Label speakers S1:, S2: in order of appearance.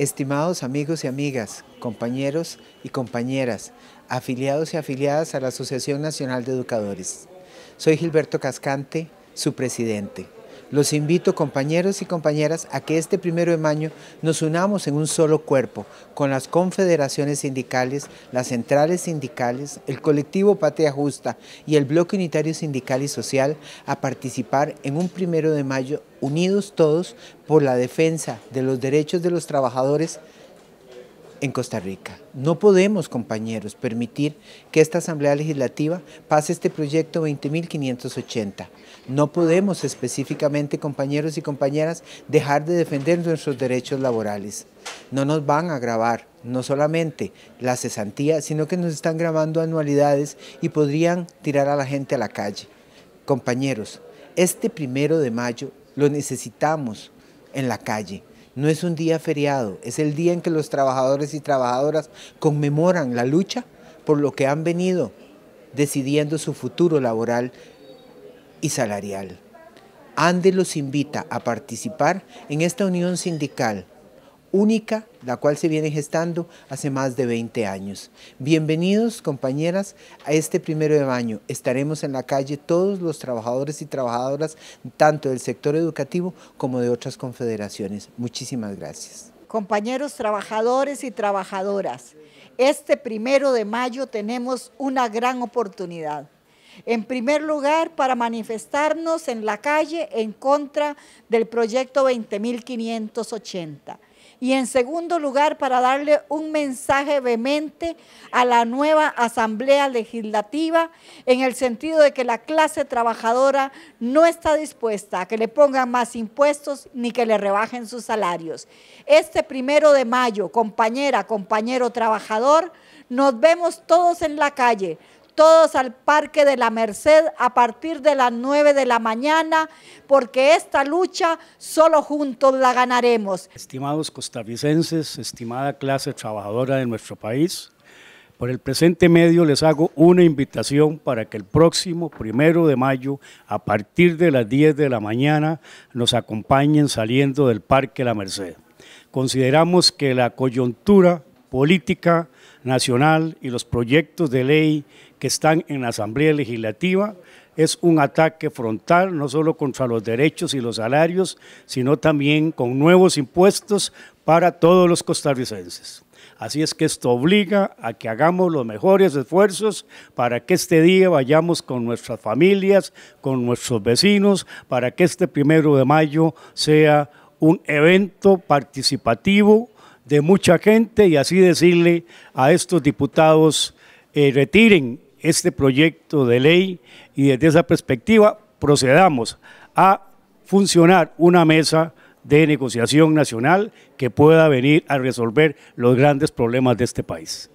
S1: Estimados amigos y amigas, compañeros y compañeras, afiliados y afiliadas a la Asociación Nacional de Educadores, soy Gilberto Cascante, su presidente. Los invito compañeros y compañeras a que este primero de mayo nos unamos en un solo cuerpo con las confederaciones sindicales, las centrales sindicales, el colectivo Patea Justa y el bloque unitario sindical y social a participar en un primero de mayo unidos todos por la defensa de los derechos de los trabajadores en Costa Rica. No podemos, compañeros, permitir que esta Asamblea Legislativa pase este proyecto 20.580. No podemos específicamente, compañeros y compañeras, dejar de defender nuestros derechos laborales. No nos van a grabar no solamente la cesantía, sino que nos están grabando anualidades y podrían tirar a la gente a la calle. Compañeros, este primero de mayo lo necesitamos en la calle no es un día feriado, es el día en que los trabajadores y trabajadoras conmemoran la lucha por lo que han venido decidiendo su futuro laboral y salarial. ANDE los invita a participar en esta unión sindical única, la cual se viene gestando hace más de 20 años. Bienvenidos, compañeras, a este primero de mayo. Estaremos en la calle todos los trabajadores y trabajadoras, tanto del sector educativo como de otras confederaciones. Muchísimas gracias.
S2: Compañeros trabajadores y trabajadoras, este primero de mayo tenemos una gran oportunidad. En primer lugar, para manifestarnos en la calle en contra del proyecto 20.580 y en segundo lugar, para darle un mensaje vehemente a la nueva Asamblea Legislativa, en el sentido de que la clase trabajadora no está dispuesta a que le pongan más impuestos ni que le rebajen sus salarios. Este primero de mayo, compañera, compañero trabajador, nos vemos todos en la calle todos al Parque de la Merced a partir de las 9 de la mañana, porque esta lucha solo juntos la ganaremos.
S3: Estimados costarricenses, estimada clase trabajadora de nuestro país, por el presente medio les hago una invitación para que el próximo primero de mayo, a partir de las 10 de la mañana, nos acompañen saliendo del Parque de La Merced. Consideramos que la coyuntura política nacional y los proyectos de ley que están en la Asamblea Legislativa es un ataque frontal no solo contra los derechos y los salarios, sino también con nuevos impuestos para todos los costarricenses. Así es que esto obliga a que hagamos los mejores esfuerzos para que este día vayamos con nuestras familias, con nuestros vecinos, para que este primero de mayo sea un evento participativo, de mucha gente y así decirle a estos diputados, eh, retiren este proyecto de ley y desde esa perspectiva procedamos a funcionar una mesa de negociación nacional que pueda venir a resolver los grandes problemas de este país.